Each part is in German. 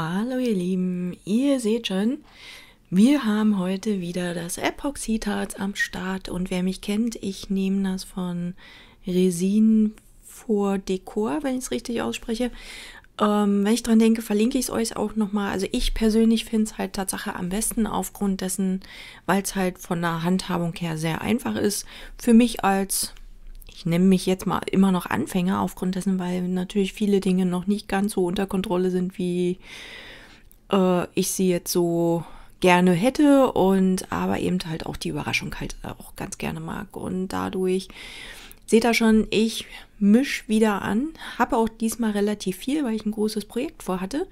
Hallo ihr Lieben, ihr seht schon, wir haben heute wieder das Epoxidharz am Start und wer mich kennt, ich nehme das von Resin vor Dekor, wenn ich es richtig ausspreche. Ähm, wenn ich dran denke, verlinke ich es euch auch nochmal. Also ich persönlich finde es halt Tatsache am besten aufgrund dessen, weil es halt von der Handhabung her sehr einfach ist. Für mich als ich nenne mich jetzt mal immer noch Anfänger aufgrund dessen, weil natürlich viele Dinge noch nicht ganz so unter Kontrolle sind, wie äh, ich sie jetzt so gerne hätte und aber eben halt auch die Überraschung halt auch ganz gerne mag und dadurch seht ihr schon, ich misch wieder an, habe auch diesmal relativ viel, weil ich ein großes Projekt vorhatte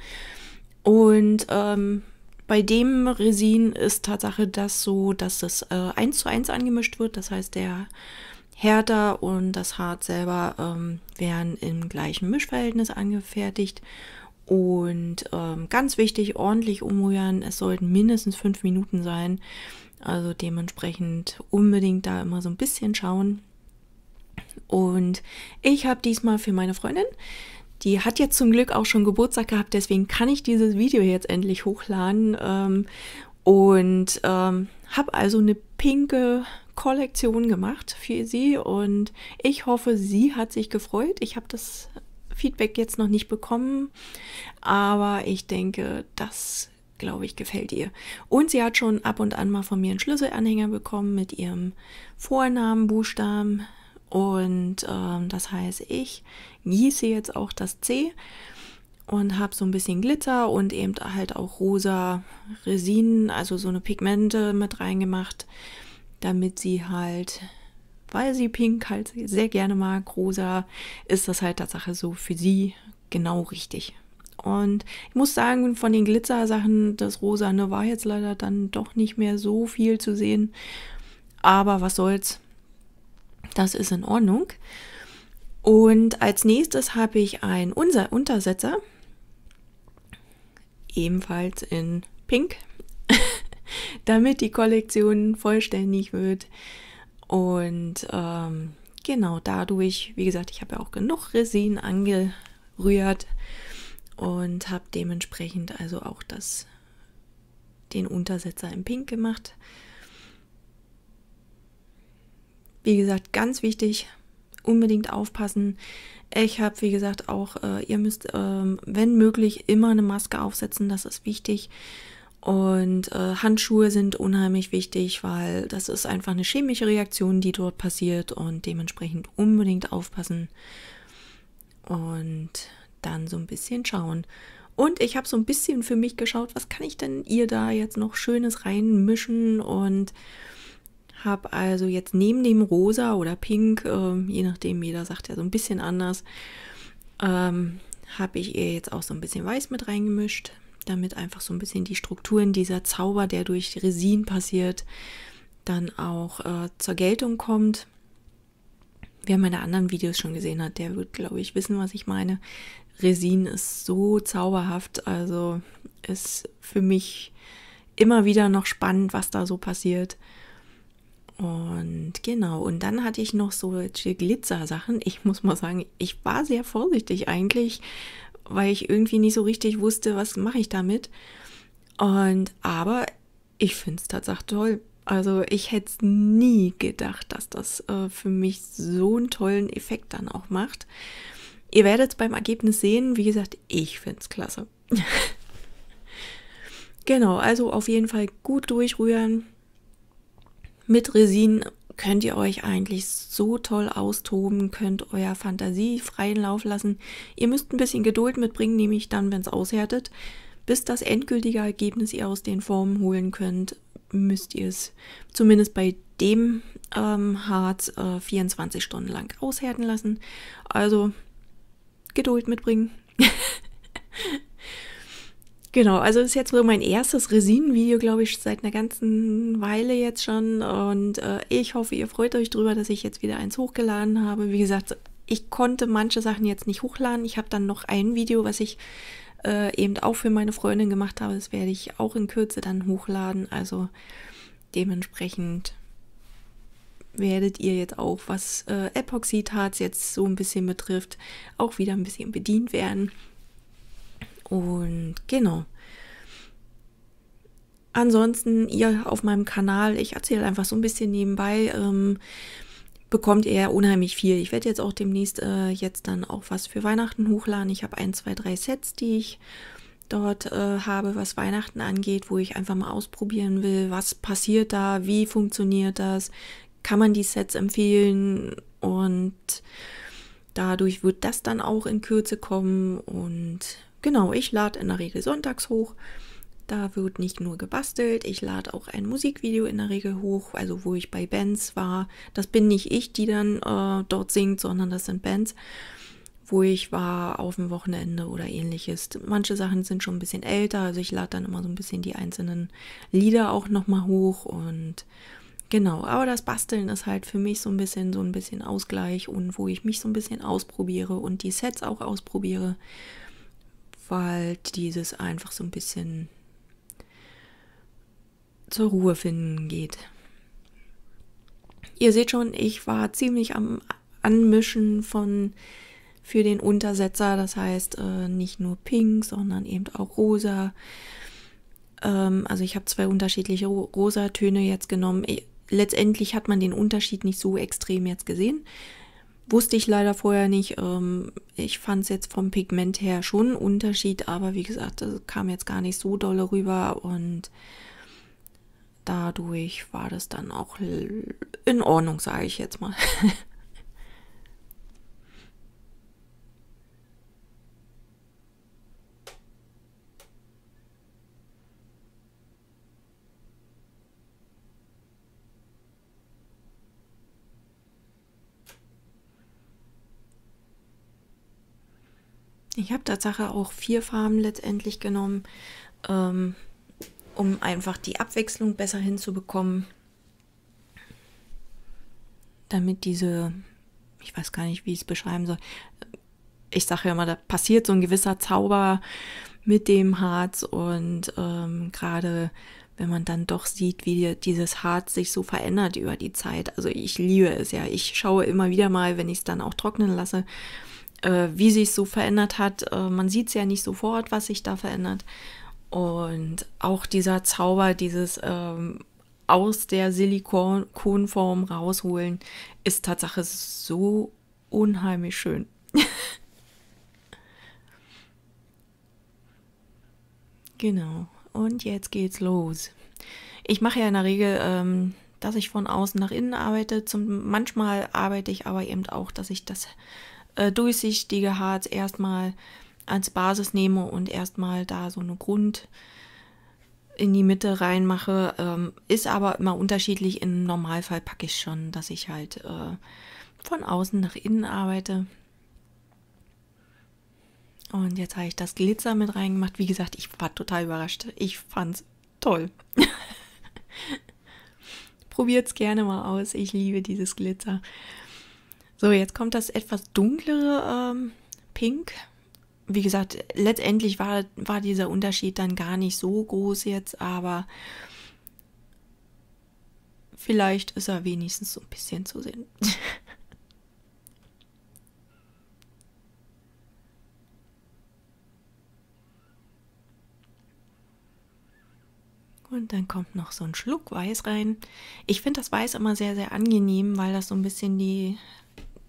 und ähm, bei dem Resin ist Tatsache das so, dass es äh, eins zu eins angemischt wird, das heißt der härter und das Harz selber ähm, werden im gleichen Mischverhältnis angefertigt. Und ähm, ganz wichtig, ordentlich umrühren. Es sollten mindestens fünf Minuten sein. Also dementsprechend unbedingt da immer so ein bisschen schauen. Und ich habe diesmal für meine Freundin, die hat jetzt zum Glück auch schon Geburtstag gehabt, deswegen kann ich dieses Video jetzt endlich hochladen. Ähm, und ähm, habe also eine pinke Kollektion gemacht für sie und ich hoffe, sie hat sich gefreut. Ich habe das Feedback jetzt noch nicht bekommen, aber ich denke, das glaube ich, gefällt ihr. Und sie hat schon ab und an mal von mir einen Schlüsselanhänger bekommen mit ihrem Vornamen, Buchstaben. Und ähm, das heißt, ich gieße jetzt auch das C und habe so ein bisschen Glitzer und eben halt auch rosa Resinen, also so eine Pigmente mit reingemacht, damit sie halt, weil sie Pink halt sehr gerne mag, rosa, ist das halt Tatsache so für sie genau richtig. Und ich muss sagen, von den Glitzer-Sachen, das Rosane war jetzt leider dann doch nicht mehr so viel zu sehen. Aber was soll's, das ist in Ordnung. Und als nächstes habe ich einen Untersetzer ebenfalls in Pink, damit die Kollektion vollständig wird. Und ähm, genau dadurch, wie gesagt, ich habe ja auch genug Resin angerührt und habe dementsprechend also auch das den Untersetzer in Pink gemacht. Wie gesagt, ganz wichtig, unbedingt aufpassen. Ich habe, wie gesagt, auch, äh, ihr müsst, ähm, wenn möglich, immer eine Maske aufsetzen, das ist wichtig. Und äh, Handschuhe sind unheimlich wichtig, weil das ist einfach eine chemische Reaktion, die dort passiert und dementsprechend unbedingt aufpassen. Und dann so ein bisschen schauen. Und ich habe so ein bisschen für mich geschaut, was kann ich denn ihr da jetzt noch Schönes reinmischen und habe also jetzt neben dem Rosa oder Pink, äh, je nachdem, jeder sagt ja so ein bisschen anders, ähm, habe ich ihr jetzt auch so ein bisschen Weiß mit reingemischt, damit einfach so ein bisschen die Strukturen dieser Zauber, der durch Resin passiert, dann auch äh, zur Geltung kommt. Wer meine anderen Videos schon gesehen hat, der wird, glaube ich, wissen, was ich meine. Resin ist so zauberhaft, also ist für mich immer wieder noch spannend, was da so passiert. Und genau, und dann hatte ich noch solche Glitzer-Sachen. Ich muss mal sagen, ich war sehr vorsichtig eigentlich, weil ich irgendwie nicht so richtig wusste, was mache ich damit. Und aber ich finde es tatsächlich toll. Also ich hätte es nie gedacht, dass das äh, für mich so einen tollen Effekt dann auch macht. Ihr werdet es beim Ergebnis sehen. Wie gesagt, ich finde es klasse. genau, also auf jeden Fall gut durchrühren mit Resin könnt ihr euch eigentlich so toll austoben, könnt euer Fantasie freien Lauf lassen. Ihr müsst ein bisschen Geduld mitbringen, nämlich dann, wenn es aushärtet. Bis das endgültige Ergebnis ihr aus den Formen holen könnt, müsst ihr es zumindest bei dem ähm, Harz äh, 24 Stunden lang aushärten lassen. Also Geduld mitbringen. Genau, also ist jetzt wohl mein erstes Resinenvideo, glaube ich, seit einer ganzen Weile jetzt schon. Und äh, ich hoffe, ihr freut euch drüber, dass ich jetzt wieder eins hochgeladen habe. Wie gesagt, ich konnte manche Sachen jetzt nicht hochladen. Ich habe dann noch ein Video, was ich äh, eben auch für meine Freundin gemacht habe. Das werde ich auch in Kürze dann hochladen. Also dementsprechend werdet ihr jetzt auch, was äh, Epoxidharz jetzt so ein bisschen betrifft, auch wieder ein bisschen bedient werden. Und genau. Ansonsten, ihr auf meinem Kanal, ich erzähle einfach so ein bisschen nebenbei, ähm, bekommt ihr unheimlich viel. Ich werde jetzt auch demnächst äh, jetzt dann auch was für Weihnachten hochladen. Ich habe ein, zwei, drei Sets, die ich dort äh, habe, was Weihnachten angeht, wo ich einfach mal ausprobieren will, was passiert da, wie funktioniert das, kann man die Sets empfehlen und dadurch wird das dann auch in Kürze kommen und Genau, ich lade in der Regel sonntags hoch. Da wird nicht nur gebastelt, ich lade auch ein Musikvideo in der Regel hoch, also wo ich bei Bands war. Das bin nicht ich, die dann äh, dort singt, sondern das sind Bands, wo ich war auf dem Wochenende oder ähnliches. Manche Sachen sind schon ein bisschen älter, also ich lade dann immer so ein bisschen die einzelnen Lieder auch nochmal hoch und genau. Aber das Basteln ist halt für mich so ein bisschen so ein bisschen Ausgleich und wo ich mich so ein bisschen ausprobiere und die Sets auch ausprobiere weil dieses einfach so ein bisschen zur Ruhe finden geht. Ihr seht schon, ich war ziemlich am Anmischen von für den Untersetzer, das heißt äh, nicht nur pink, sondern eben auch rosa. Ähm, also ich habe zwei unterschiedliche Ro rosa Töne jetzt genommen. Letztendlich hat man den Unterschied nicht so extrem jetzt gesehen. Wusste ich leider vorher nicht. Ähm, ich fand es jetzt vom Pigment her schon einen Unterschied, aber wie gesagt, das kam jetzt gar nicht so dolle rüber und dadurch war das dann auch in Ordnung, sage ich jetzt mal. Ich habe Tatsache auch vier Farben letztendlich genommen, ähm, um einfach die Abwechslung besser hinzubekommen. Damit diese, ich weiß gar nicht, wie ich es beschreiben soll. Ich sage ja immer, da passiert so ein gewisser Zauber mit dem Harz und ähm, gerade wenn man dann doch sieht, wie dieses Harz sich so verändert über die Zeit. Also ich liebe es ja. Ich schaue immer wieder mal, wenn ich es dann auch trocknen lasse, äh, wie sich so verändert hat. Äh, man sieht es ja nicht sofort, was sich da verändert. Und auch dieser Zauber, dieses ähm, aus der Silikonform rausholen, ist Tatsache so unheimlich schön. genau. Und jetzt geht's los. Ich mache ja in der Regel, ähm, dass ich von außen nach innen arbeite. Zum, manchmal arbeite ich aber eben auch, dass ich das äh, durchsichtige Harz erstmal als Basis nehme und erstmal da so eine Grund in die Mitte reinmache. Ähm, ist aber immer unterschiedlich. Im Normalfall packe ich schon, dass ich halt äh, von außen nach innen arbeite. Und jetzt habe ich das Glitzer mit reingemacht. Wie gesagt, ich war total überrascht. Ich fand es toll. Probiert es gerne mal aus. Ich liebe dieses Glitzer. So, jetzt kommt das etwas dunklere ähm, Pink. Wie gesagt, letztendlich war, war dieser Unterschied dann gar nicht so groß jetzt, aber vielleicht ist er wenigstens so ein bisschen zu sehen. Und dann kommt noch so ein Schluck Weiß rein. Ich finde das Weiß immer sehr, sehr angenehm, weil das so ein bisschen die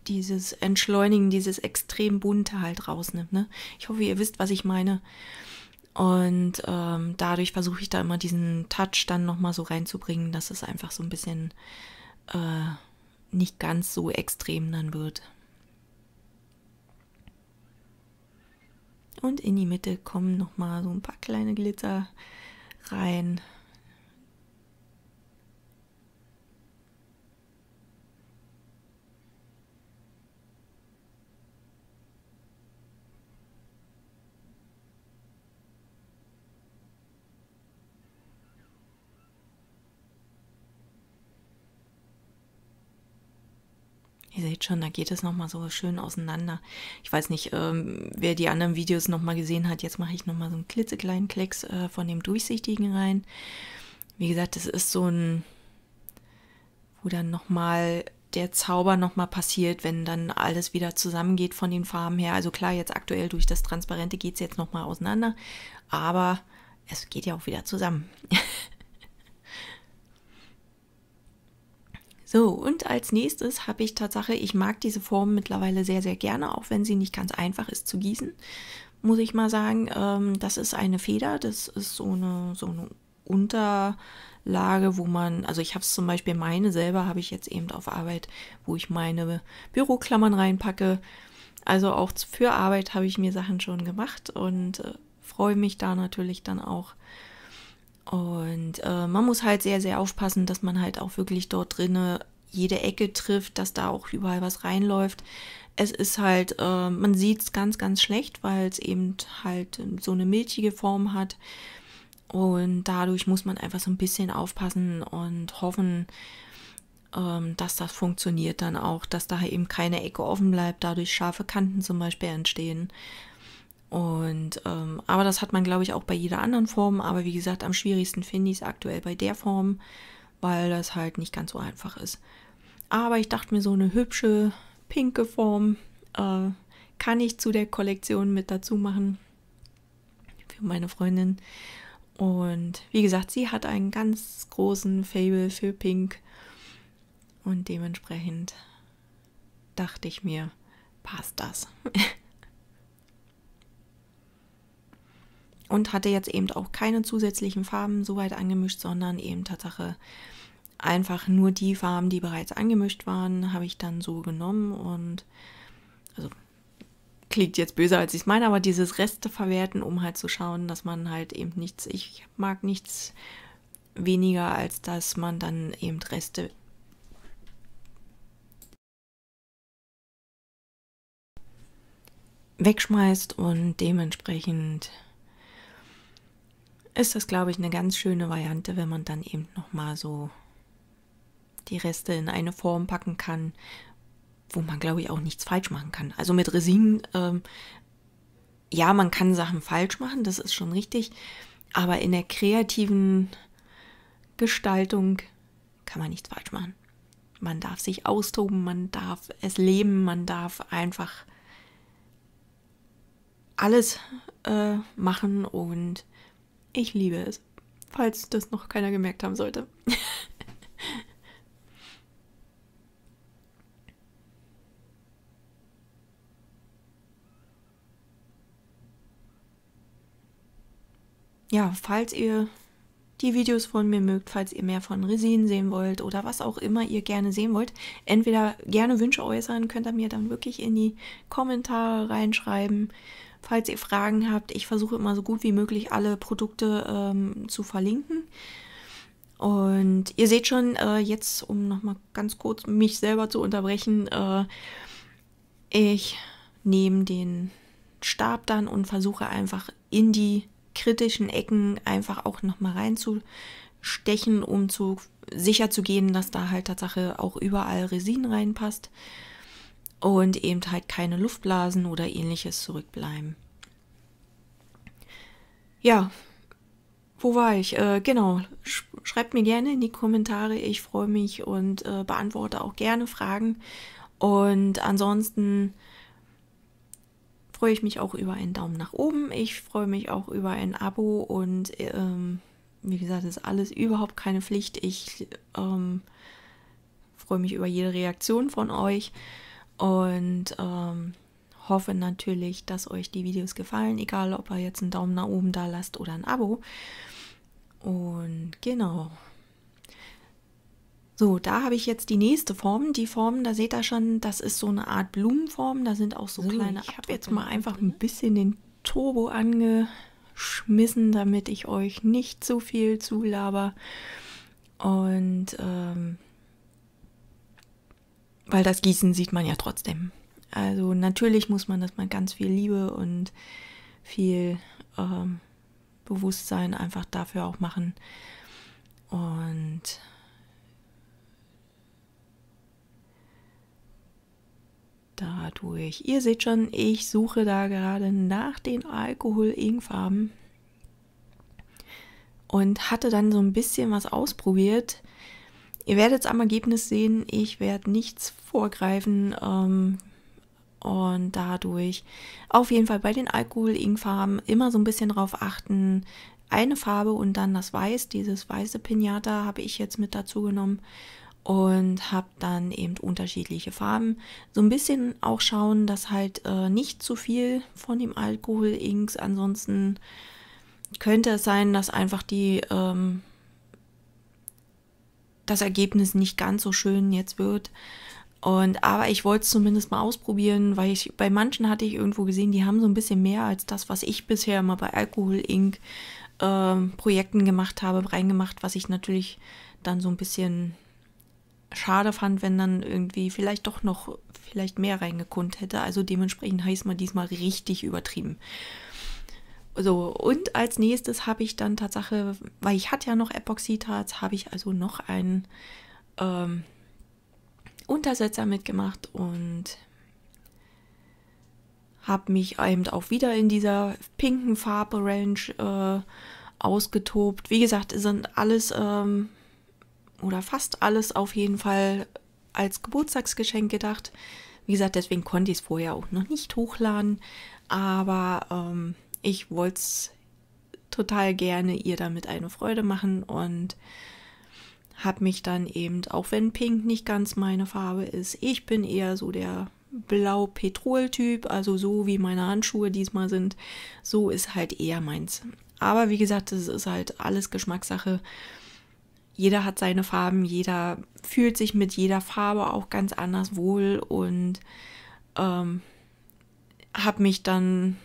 dieses Entschleunigen, dieses extrem bunte halt rausnimmt. Ne? Ich hoffe, ihr wisst, was ich meine. Und ähm, dadurch versuche ich da immer diesen Touch dann nochmal so reinzubringen, dass es einfach so ein bisschen äh, nicht ganz so extrem dann wird. Und in die Mitte kommen nochmal so ein paar kleine Glitzer rein. seht schon, da geht es nochmal so schön auseinander. Ich weiß nicht, ähm, wer die anderen Videos nochmal gesehen hat, jetzt mache ich nochmal so einen klitzekleinen Klecks äh, von dem durchsichtigen rein. Wie gesagt, das ist so ein, wo dann nochmal der Zauber nochmal passiert, wenn dann alles wieder zusammengeht von den Farben her. Also klar, jetzt aktuell durch das Transparente geht es jetzt nochmal auseinander, aber es geht ja auch wieder zusammen. So, und als nächstes habe ich Tatsache, ich mag diese Form mittlerweile sehr, sehr gerne, auch wenn sie nicht ganz einfach ist zu gießen, muss ich mal sagen. Ähm, das ist eine Feder, das ist so eine, so eine Unterlage, wo man, also ich habe es zum Beispiel meine selber, habe ich jetzt eben auf Arbeit, wo ich meine Büroklammern reinpacke. Also auch für Arbeit habe ich mir Sachen schon gemacht und äh, freue mich da natürlich dann auch und äh, man muss halt sehr, sehr aufpassen, dass man halt auch wirklich dort drinne jede Ecke trifft, dass da auch überall was reinläuft. Es ist halt, äh, man sieht es ganz, ganz schlecht, weil es eben halt so eine milchige Form hat. Und dadurch muss man einfach so ein bisschen aufpassen und hoffen, ähm, dass das funktioniert dann auch, dass da eben keine Ecke offen bleibt, dadurch scharfe Kanten zum Beispiel entstehen. Und ähm, aber das hat man, glaube ich, auch bei jeder anderen Form. Aber wie gesagt, am schwierigsten finde ich es aktuell bei der Form, weil das halt nicht ganz so einfach ist. Aber ich dachte mir, so eine hübsche pinke Form äh, kann ich zu der Kollektion mit dazu machen. Für meine Freundin. Und wie gesagt, sie hat einen ganz großen Fable für Pink. Und dementsprechend dachte ich mir, passt das. und hatte jetzt eben auch keine zusätzlichen Farben soweit angemischt, sondern eben Tatsache einfach nur die Farben, die bereits angemischt waren, habe ich dann so genommen und also klingt jetzt böser, als ich es meine, aber dieses Reste verwerten, um halt zu schauen, dass man halt eben nichts, ich mag nichts weniger, als dass man dann eben Reste wegschmeißt und dementsprechend ist das, glaube ich, eine ganz schöne Variante, wenn man dann eben nochmal so die Reste in eine Form packen kann, wo man, glaube ich, auch nichts falsch machen kann. Also mit Resinen, ähm, ja, man kann Sachen falsch machen, das ist schon richtig, aber in der kreativen Gestaltung kann man nichts falsch machen. Man darf sich austoben, man darf es leben, man darf einfach alles äh, machen und ich liebe es. Falls das noch keiner gemerkt haben sollte. ja, falls ihr die Videos von mir mögt, falls ihr mehr von Resin sehen wollt oder was auch immer ihr gerne sehen wollt, entweder gerne Wünsche äußern, könnt ihr mir dann wirklich in die Kommentare reinschreiben Falls ihr Fragen habt, ich versuche immer so gut wie möglich alle Produkte ähm, zu verlinken. Und ihr seht schon, äh, jetzt, um nochmal ganz kurz mich selber zu unterbrechen, äh, ich nehme den Stab dann und versuche einfach in die kritischen Ecken einfach auch nochmal reinzustechen, um zu sicher zu gehen, dass da halt Tatsache auch überall Resin reinpasst und eben halt keine Luftblasen oder ähnliches zurückbleiben. Ja, wo war ich? Äh, genau, schreibt mir gerne in die Kommentare. Ich freue mich und äh, beantworte auch gerne Fragen. Und ansonsten freue ich mich auch über einen Daumen nach oben. Ich freue mich auch über ein Abo und ähm, wie gesagt, ist alles überhaupt keine Pflicht. Ich ähm, freue mich über jede Reaktion von euch. Und ähm, hoffe natürlich, dass euch die Videos gefallen, egal ob ihr jetzt einen Daumen nach oben da lasst oder ein Abo. Und genau. So, da habe ich jetzt die nächste Form. Die Form, da seht ihr schon, das ist so eine Art Blumenform. Da sind auch so, so kleine. Ich habe jetzt mal einfach ein ne? bisschen den Turbo angeschmissen, damit ich euch nicht zu viel zulaber. Und ähm, weil das Gießen sieht man ja trotzdem. Also natürlich muss man das mal ganz viel Liebe und viel ähm, Bewusstsein einfach dafür auch machen. Und dadurch, ihr seht schon, ich suche da gerade nach den alkohol ing farben und hatte dann so ein bisschen was ausprobiert Ihr werdet es am Ergebnis sehen. Ich werde nichts vorgreifen. Ähm, und dadurch auf jeden Fall bei den Alkohol-Ink-Farben immer so ein bisschen drauf achten. Eine Farbe und dann das Weiß. Dieses weiße Pinata habe ich jetzt mit dazu genommen und habe dann eben unterschiedliche Farben. So ein bisschen auch schauen, dass halt äh, nicht zu viel von dem Alkohol-Inks. Ansonsten könnte es sein, dass einfach die ähm, das Ergebnis nicht ganz so schön jetzt wird. Und aber ich wollte es zumindest mal ausprobieren, weil ich bei manchen hatte ich irgendwo gesehen, die haben so ein bisschen mehr als das, was ich bisher immer bei Alkohol Inc. Äh, Projekten gemacht habe, reingemacht, was ich natürlich dann so ein bisschen schade fand, wenn dann irgendwie vielleicht doch noch vielleicht mehr reingekundet hätte. Also dementsprechend heißt man diesmal richtig übertrieben. So, und als nächstes habe ich dann Tatsache, weil ich hatte ja noch Epoxidharz, habe ich also noch einen ähm, Untersetzer mitgemacht und habe mich eben auch wieder in dieser pinken Farbe-Range äh, ausgetobt. Wie gesagt, sind alles ähm, oder fast alles auf jeden Fall als Geburtstagsgeschenk gedacht. Wie gesagt, deswegen konnte ich es vorher auch noch nicht hochladen. Aber ähm, ich wollte es total gerne ihr damit eine Freude machen und habe mich dann eben, auch wenn Pink nicht ganz meine Farbe ist, ich bin eher so der Blau-Petrol-Typ, also so wie meine Handschuhe diesmal sind, so ist halt eher meins. Aber wie gesagt, es ist halt alles Geschmackssache. Jeder hat seine Farben, jeder fühlt sich mit jeder Farbe auch ganz anders wohl und ähm, habe mich dann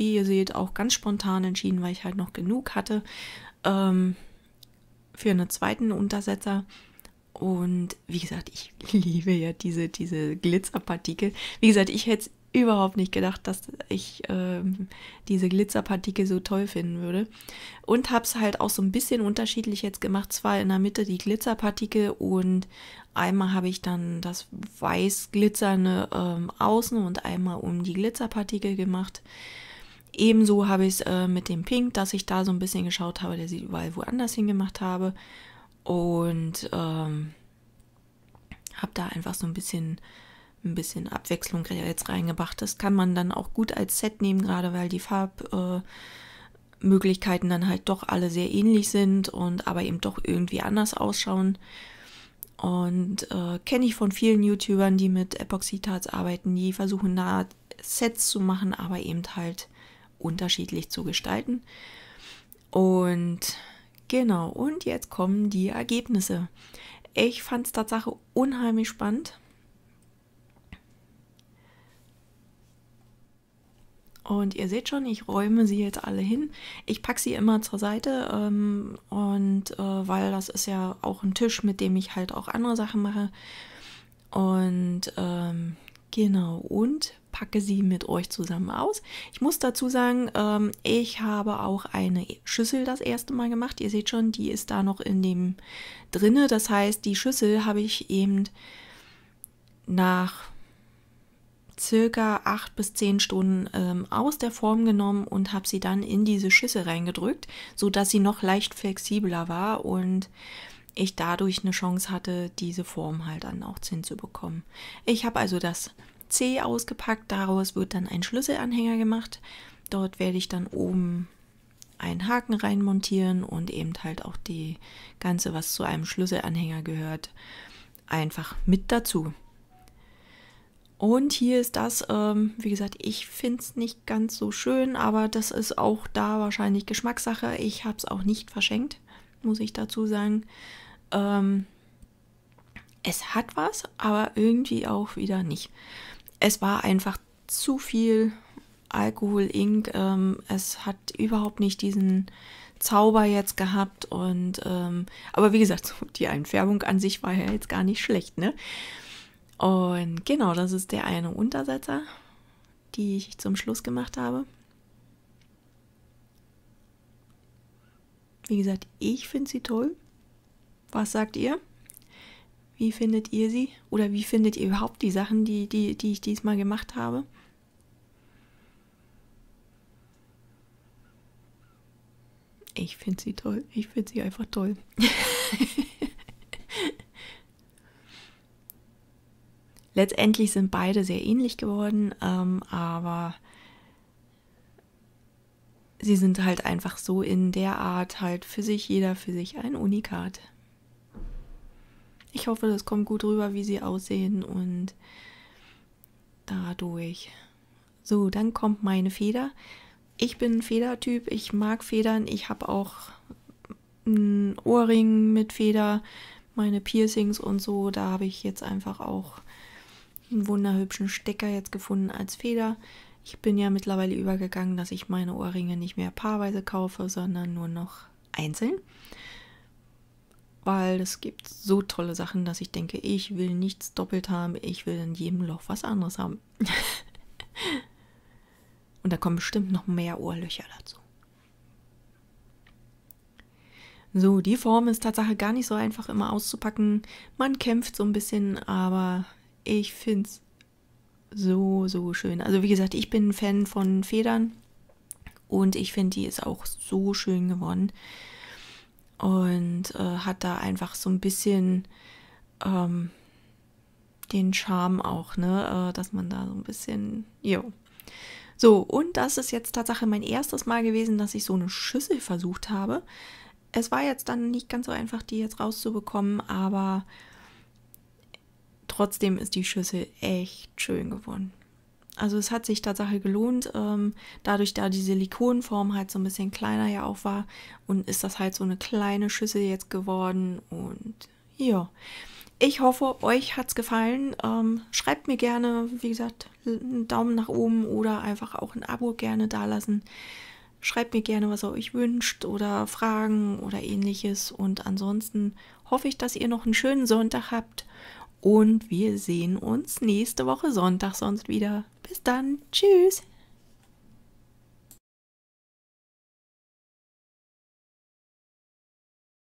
wie ihr seht, auch ganz spontan entschieden, weil ich halt noch genug hatte ähm, für einen zweiten Untersetzer. Und wie gesagt, ich liebe ja diese, diese Glitzerpartikel. Wie gesagt, ich hätte es überhaupt nicht gedacht, dass ich ähm, diese Glitzerpartikel so toll finden würde. Und habe es halt auch so ein bisschen unterschiedlich jetzt gemacht. Zwar in der Mitte die Glitzerpartikel und einmal habe ich dann das weiß glitzernde ähm, Außen und einmal um die Glitzerpartikel gemacht. Ebenso habe ich es äh, mit dem Pink, dass ich da so ein bisschen geschaut habe, der sie überall woanders hingemacht habe. Und ähm, habe da einfach so ein bisschen, ein bisschen Abwechslung jetzt reingebracht. Das kann man dann auch gut als Set nehmen, gerade weil die Farbmöglichkeiten äh, dann halt doch alle sehr ähnlich sind und aber eben doch irgendwie anders ausschauen. Und äh, kenne ich von vielen YouTubern, die mit Epoxidharz arbeiten, die versuchen da Sets zu machen, aber eben halt unterschiedlich zu gestalten. Und genau, und jetzt kommen die Ergebnisse. Ich fand es Tatsache unheimlich spannend. Und ihr seht schon, ich räume sie jetzt alle hin. Ich packe sie immer zur Seite ähm, und äh, weil das ist ja auch ein Tisch, mit dem ich halt auch andere Sachen mache. Und ähm, genau, und packe sie mit euch zusammen aus. Ich muss dazu sagen, ähm, ich habe auch eine Schüssel das erste Mal gemacht. Ihr seht schon, die ist da noch in dem drinne. Das heißt, die Schüssel habe ich eben nach circa 8 bis 10 Stunden ähm, aus der Form genommen und habe sie dann in diese Schüssel reingedrückt, sodass sie noch leicht flexibler war und ich dadurch eine Chance hatte, diese Form halt dann auch hinzubekommen. Ich habe also das C ausgepackt. Daraus wird dann ein Schlüsselanhänger gemacht. Dort werde ich dann oben einen Haken reinmontieren und eben halt auch die ganze, was zu einem Schlüsselanhänger gehört, einfach mit dazu. Und hier ist das, ähm, wie gesagt, ich finde es nicht ganz so schön, aber das ist auch da wahrscheinlich Geschmackssache. Ich habe es auch nicht verschenkt, muss ich dazu sagen. Ähm, es hat was, aber irgendwie auch wieder nicht es war einfach zu viel Alkohol, Ink. Ähm, es hat überhaupt nicht diesen Zauber jetzt gehabt. Und ähm, aber wie gesagt, die Einfärbung an sich war ja jetzt gar nicht schlecht, ne? Und genau, das ist der eine Untersetzer, die ich zum Schluss gemacht habe. Wie gesagt, ich finde sie toll. Was sagt ihr? Wie findet ihr sie? Oder wie findet ihr überhaupt die Sachen, die, die, die ich diesmal gemacht habe? Ich finde sie toll. Ich finde sie einfach toll. Letztendlich sind beide sehr ähnlich geworden, ähm, aber sie sind halt einfach so in der Art halt für sich, jeder für sich ein Unikat. Ich hoffe, das kommt gut rüber, wie sie aussehen und dadurch. So, dann kommt meine Feder. Ich bin ein Federtyp, ich mag Federn, ich habe auch einen Ohrring mit Feder, meine Piercings und so. Da habe ich jetzt einfach auch einen wunderhübschen Stecker jetzt gefunden als Feder. Ich bin ja mittlerweile übergegangen, dass ich meine Ohrringe nicht mehr paarweise kaufe, sondern nur noch einzeln weil es gibt so tolle Sachen, dass ich denke, ich will nichts doppelt haben, ich will in jedem Loch was anderes haben. Und da kommen bestimmt noch mehr Ohrlöcher dazu. So, die Form ist tatsächlich gar nicht so einfach immer auszupacken. Man kämpft so ein bisschen, aber ich finde es so, so schön. Also wie gesagt, ich bin ein Fan von Federn und ich finde, die ist auch so schön geworden und äh, hat da einfach so ein bisschen ähm, den Charme auch, ne, äh, dass man da so ein bisschen, jo. So, und das ist jetzt tatsächlich mein erstes Mal gewesen, dass ich so eine Schüssel versucht habe. Es war jetzt dann nicht ganz so einfach, die jetzt rauszubekommen, aber trotzdem ist die Schüssel echt schön geworden. Also es hat sich tatsächlich gelohnt, ähm, dadurch, da die Silikonform halt so ein bisschen kleiner ja auch war und ist das halt so eine kleine Schüssel jetzt geworden und ja. Ich hoffe, euch hat es gefallen. Ähm, schreibt mir gerne, wie gesagt, einen Daumen nach oben oder einfach auch ein Abo gerne dalassen. Schreibt mir gerne, was ihr euch wünscht oder Fragen oder ähnliches. Und ansonsten hoffe ich, dass ihr noch einen schönen Sonntag habt und wir sehen uns nächste Woche Sonntag sonst wieder. Bis dann. Tschüss.